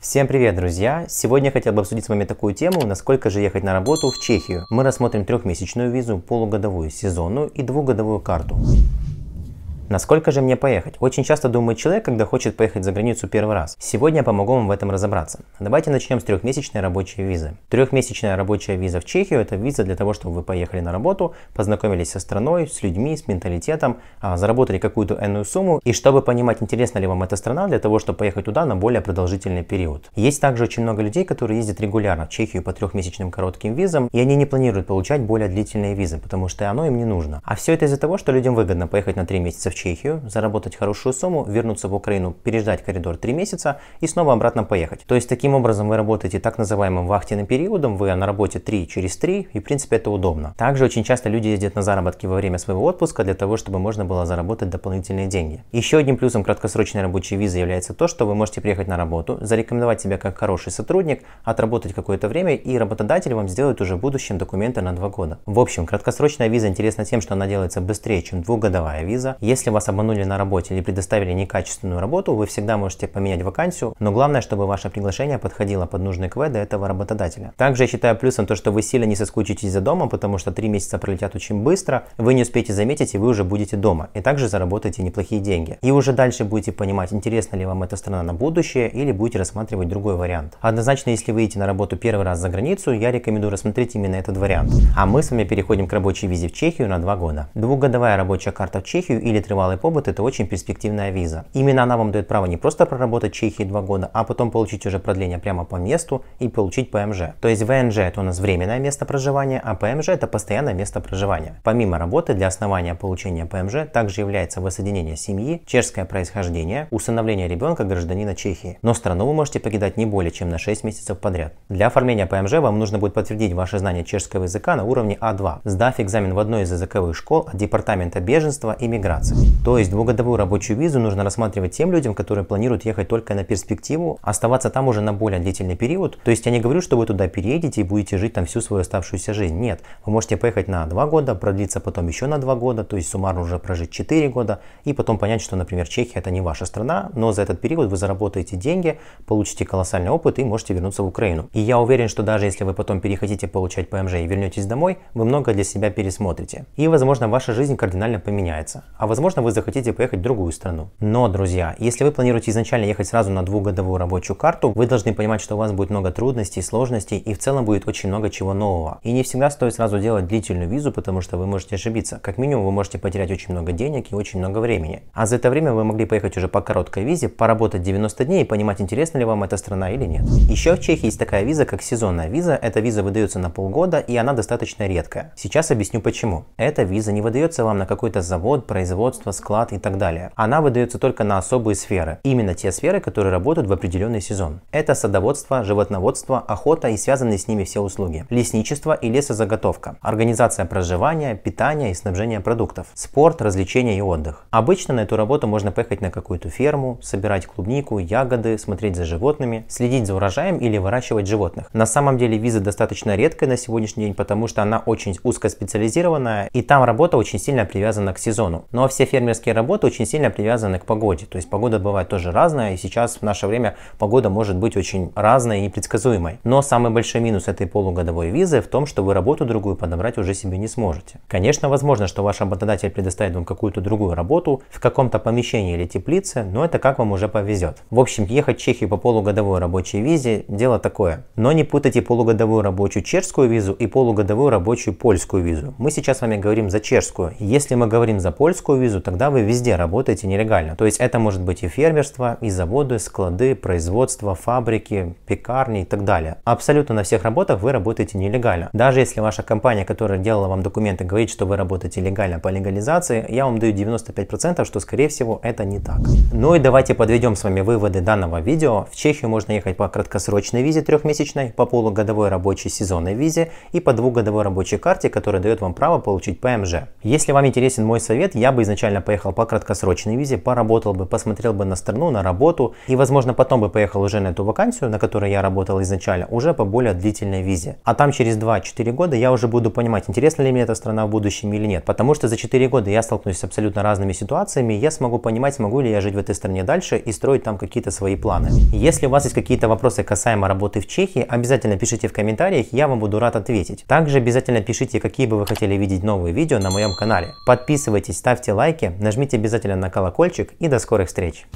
Всем привет, друзья! Сегодня я хотел бы обсудить с вами такую тему, насколько же ехать на работу в Чехию. Мы рассмотрим трехмесячную визу, полугодовую сезонную и двухгодовую карту. Насколько же мне поехать? Очень часто думает человек, когда хочет поехать за границу первый раз. Сегодня я помогу вам в этом разобраться. Давайте начнем с трехмесячной рабочей визы. Трехмесячная рабочая виза в Чехию – это виза для того, чтобы вы поехали на работу, познакомились со страной, с людьми, с менталитетом, а, заработали какую-то энную сумму. И чтобы понимать, интересна ли вам эта страна, для того, чтобы поехать туда на более продолжительный период. Есть также очень много людей, которые ездят регулярно в Чехию по трехмесячным коротким визам, и они не планируют получать более длительные визы, потому что оно им не нужно. А все это из-за того, что людям выгодно поехать на три месяца в Чехию, заработать хорошую сумму, вернуться в Украину, переждать коридор 3 месяца и снова обратно поехать. То есть таким образом вы работаете так называемым вахтенным периодом, вы на работе 3 через 3 и в принципе это удобно. Также очень часто люди ездят на заработки во время своего отпуска для того, чтобы можно было заработать дополнительные деньги. Еще одним плюсом краткосрочной рабочей визы является то, что вы можете приехать на работу, зарекомендовать себя как хороший сотрудник, отработать какое-то время и работодатель вам сделает уже в будущем документы на 2 года. В общем, краткосрочная виза интересна тем, что она делается быстрее, чем двухгодовая виза. Если если вас обманули на работе или предоставили некачественную работу, вы всегда можете поменять вакансию, но главное, чтобы ваше приглашение подходило под нужный КВ до этого работодателя. Также я считаю плюсом то, что вы сильно не соскучитесь за домом, потому что три месяца пролетят очень быстро, вы не успеете заметить, и вы уже будете дома, и также заработаете неплохие деньги. И уже дальше будете понимать, интересна ли вам эта страна на будущее, или будете рассматривать другой вариант. Однозначно, если вы идете на работу первый раз за границу, я рекомендую рассмотреть именно этот вариант. А мы с вами переходим к рабочей визе в Чехию на два года. Двухгодовая рабочая карта в Чехию или три требовалый побыт – это очень перспективная виза. Именно она вам дает право не просто проработать в Чехии два года, а потом получить уже продление прямо по месту и получить ПМЖ. То есть ВНЖ – это у нас временное место проживания, а ПМЖ – это постоянное место проживания. Помимо работы, для основания получения ПМЖ также является воссоединение семьи, чешское происхождение, усыновление ребенка гражданина Чехии. Но страну вы можете покидать не более чем на 6 месяцев подряд. Для оформления ПМЖ вам нужно будет подтвердить ваше знание чешского языка на уровне А2, сдав экзамен в одной из языковых школ от Департамента беженства и миграции. То есть двухгодовую рабочую визу нужно рассматривать тем людям, которые планируют ехать только на перспективу, оставаться там уже на более длительный период. То есть я не говорю, что вы туда переедете и будете жить там всю свою оставшуюся жизнь. Нет, вы можете поехать на 2 года, продлиться потом еще на 2 года, то есть суммарно уже прожить 4 года и потом понять, что, например, Чехия это не ваша страна, но за этот период вы заработаете деньги, получите колоссальный опыт и можете вернуться в Украину. И я уверен, что даже если вы потом перехотите получать ПМЖ и вернетесь домой, вы много для себя пересмотрите. И, возможно, ваша жизнь кардинально поменяется. А возможно, возможно, вы захотите поехать в другую страну. Но, друзья, если вы планируете изначально ехать сразу на двухгодовую рабочую карту, вы должны понимать, что у вас будет много трудностей, сложностей и в целом будет очень много чего нового. И не всегда стоит сразу делать длительную визу, потому что вы можете ошибиться. Как минимум, вы можете потерять очень много денег и очень много времени. А за это время вы могли поехать уже по короткой визе, поработать 90 дней и понимать, интересна ли вам эта страна или нет. Еще в Чехии есть такая виза, как сезонная виза. Эта виза выдается на полгода и она достаточно редкая. Сейчас объясню почему. Эта виза не выдается вам на какой-то завод, производство, производство, склад и так далее. Она выдается только на особые сферы, именно те сферы, которые работают в определенный сезон. Это садоводство, животноводство, охота и связанные с ними все услуги, лесничество и лесозаготовка, организация проживания, питания и снабжения продуктов, спорт, развлечения и отдых. Обычно на эту работу можно поехать на какую-то ферму, собирать клубнику, ягоды, смотреть за животными, следить за урожаем или выращивать животных. На самом деле виза достаточно редкая на сегодняшний день, потому что она очень узкоспециализированная и там работа очень сильно привязана к сезону. Но все фермерские работы очень сильно привязаны к погоде. То есть погода бывает тоже разная, и сейчас в наше время погода может быть очень разной и непредсказуемой. Но самый большой минус этой полугодовой визы в том, что вы работу другую подобрать уже себе не сможете. Конечно, возможно, что ваш работодатель предоставит вам какую-то другую работу в каком-то помещении или теплице, но это как вам уже повезет. В общем, ехать в Чехию по полугодовой рабочей визе – дело такое. Но не путайте полугодовую рабочую чешскую визу и полугодовую рабочую польскую визу. Мы сейчас с вами говорим за чешскую. Если мы говорим за польскую визу, пользу, тогда вы везде работаете нелегально. То есть это может быть и фермерство, и заводы, склады, производство, фабрики, пекарни и так далее. Абсолютно на всех работах вы работаете нелегально. Даже если ваша компания, которая делала вам документы, говорит, что вы работаете легально по легализации, я вам даю 95%, что скорее всего это не так. Ну и давайте подведем с вами выводы данного видео. В Чехию можно ехать по краткосрочной визе трехмесячной, по полугодовой рабочей сезонной визе и по двухгодовой рабочей карте, которая дает вам право получить ПМЖ. Если вам интересен мой совет, я бы изначально изначально поехал по краткосрочной визе, поработал бы, посмотрел бы на страну, на работу, и, возможно, потом бы поехал уже на эту вакансию, на которой я работал изначально, уже по более длительной визе. А там через 2-4 года я уже буду понимать, интересна ли мне эта страна в будущем или нет. Потому что за 4 года я столкнусь с абсолютно разными ситуациями, я смогу понимать, смогу ли я жить в этой стране дальше и строить там какие-то свои планы. Если у вас есть какие-то вопросы касаемо работы в Чехии, обязательно пишите в комментариях, я вам буду рад ответить. Также обязательно пишите, какие бы вы хотели видеть новые видео на моем канале. Подписывайтесь, ставьте лайк лайки, нажмите обязательно на колокольчик и до скорых встреч!